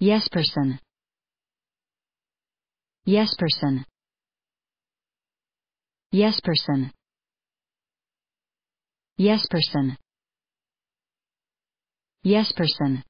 Yes person. Yes person. Yes person. Yes person. Yes person.